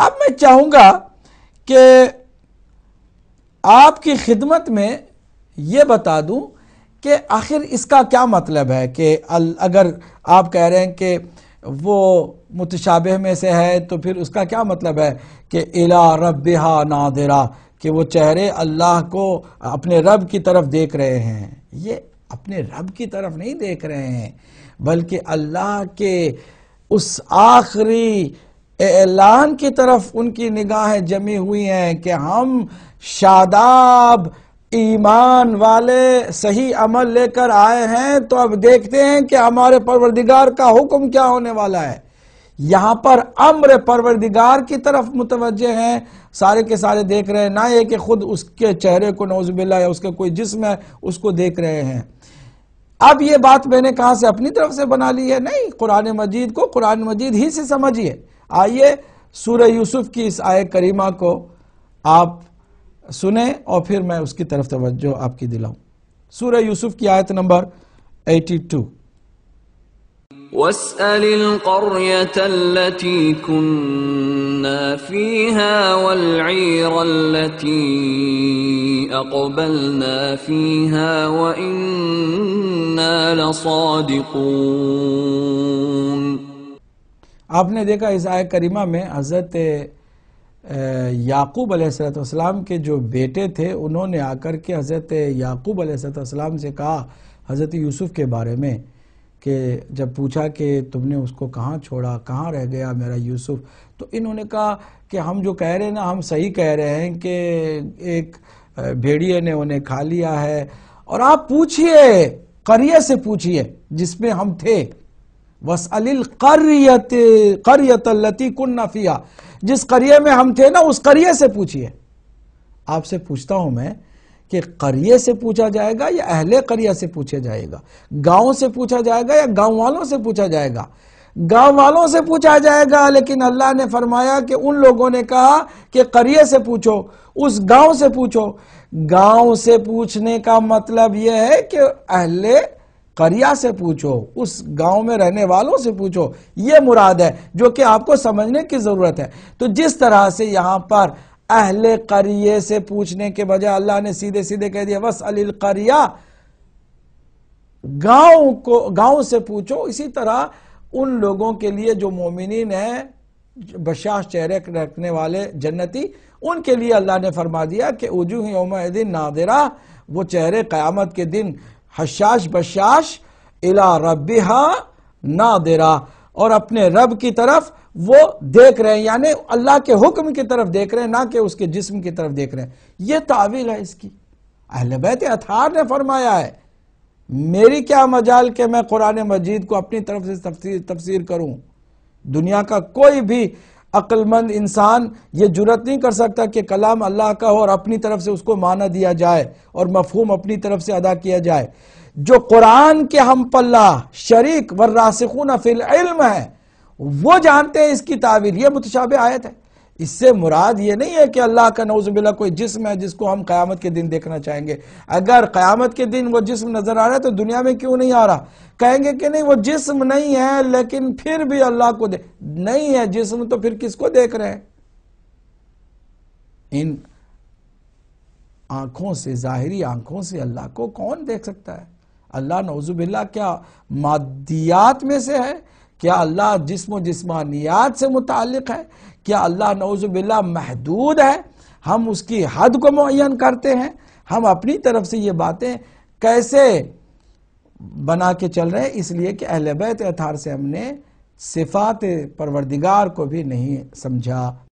अब मैं चाहूँगा कि आपकी खिदमत में ये बता दूँ कि आखिर इसका क्या मतलब है कि अगर आप कह रहे हैं कि वो मुतशाबह में से है तो फिर उसका क्या मतलब है कि इला रबहा नादिरा कि वो चेहरे अल्लाह को अपने रब की तरफ देख रहे हैं ये अपने रब की तरफ नहीं देख रहे हैं बल्कि अल्लाह के उस आखिरी ऐलान की तरफ उनकी निगाहें जमी हुई हैं कि हम शादाब ईमान वाले सही अमल लेकर आए हैं तो अब देखते हैं कि हमारे परवरदिगार का हुक्म क्या होने वाला है यहां पर अम्र परवरदिगार की तरफ मुतवजह हैं सारे के सारे देख रहे हैं ना ये कि खुद उसके चेहरे को नौजबिल्ला या उसका कोई जिस्म है उसको देख रहे हैं अब ये बात मैंने कहां से अपनी तरफ से बना ली है नहीं कुरान मजीद को कुरान मजीद ही से समझिए आइए सूर्य यूसुफ की इस आय करीमा को आप सुने और फिर मैं उसकी तरफ तवज्जो आपकी दिलाऊं सूर्य यूसुफ की आयत नंबर 82 واسأل القرية التي كنا فيها والعير التي أقبلنا فيها وإنا لصادقون आपने देखा इस आय करीमा में हज़रत याकूब अलैहिस्सलाम के जो बेटे थे उन्होंने आकर के हज़रत याकूब अलैहिस्सलाम से कहा हज़रत यूसुफ़ के बारे में कि जब पूछा कि तुमने उसको कहाँ छोड़ा कहाँ रह गया मेरा यूसुफ़ तो इन्होंने कहा कि हम जो कह रहे हैं ना हम सही कह रहे हैं कि एक भेड़िए ने उन्हें खा लिया है और आप पूछिए करिए से पूछिए जिसमें हम थे वस करियत करियत करयतलती कुन्ना जिस करिए में हम थे ना उस करिए से पूछिए आपसे पूछता हूं मैं कि करिए से पूछा जाएगा या अहले करिया से पूछा जाएगा गांव से पूछा जाएगा या गांव वालों से पूछा जाएगा गांव वालों से पूछा जाएगा लेकिन अल्लाह ने फरमाया कि उन लोगों ने कहा कि करिए से पूछो उस गांव से पूछो गांव से पूछने का मतलब यह है कि अहले करिया से पूछो उस गांव में रहने वालों से पूछो ये मुराद है जो कि आपको समझने की ज़रूरत है तो जिस तरह से यहां पर अहले करिए से पूछने के बजाय अल्लाह ने सीधे सीधे कह दिया बस अलिल करिया गांव को गांव से पूछो इसी तरह उन लोगों के लिए जो मोमिन है बशाश चेहरे रखने वाले जन्नती उनके लिए अल्लाह ने फरमा दिया कि उजू योम दिन नादिरा वो चेहरे क्यामत के दिन हशाश बशाश इला रबिहा नादिरा और अपने रब की तरफ वो देख रहे हैं यानी अल्लाह के हुक्म की तरफ देख रहे हैं ना कि उसके जिस्म की तरफ देख रहे हैं ये तावील है इसकी अहल बैत अथार ने फरमाया है मेरी क्या मजाल के मैं कुरान मजीद को अपनी तरफ से तफसीर करूं दुनिया का कोई भी अक्लमंद इंसान ये जुरत नहीं कर सकता कि कलाम अल्लाह का हो और अपनी तरफ से उसको माना दिया जाए और मफहूम अपनी तरफ से अदा किया जाए जो कुरान के हम पल्ला शरीक व रासिखून फिल इल्म है वो जानते हैं इसकी तावील यह मुतशाब आयत है इससे मुराद ये नहीं है कि अल्लाह का नौजबिल्ला कोई जिसम है जिसको हम क़यामत के दिन देखना चाहेंगे अगर क़यामत के दिन वो जिसम नज़र आ रहा है तो दुनिया में क्यों नहीं आ रहा कहेंगे कि नहीं वो जिसम नहीं है लेकिन फिर भी अल्लाह को दे नहीं है जिसम तो फिर किसको देख रहे हैं इन आंखों से ज़ाहरी आंखों से अल्लाह को कौन देख सकता है अल्लाह नौजुबिल्ला क्या मादियात में से है क्या अल्लाह जिसम जिसमानियात से मुतक़ है क्या अल्लाह नौज़बिल्ला महदूद है हम उसकी हद को मुन करते हैं हम अपनी तरफ से ये बातें कैसे बना के चल रहे हैं इसलिए कि अहलबैत अथार से हमने सिफात परवरदिगार को भी नहीं समझा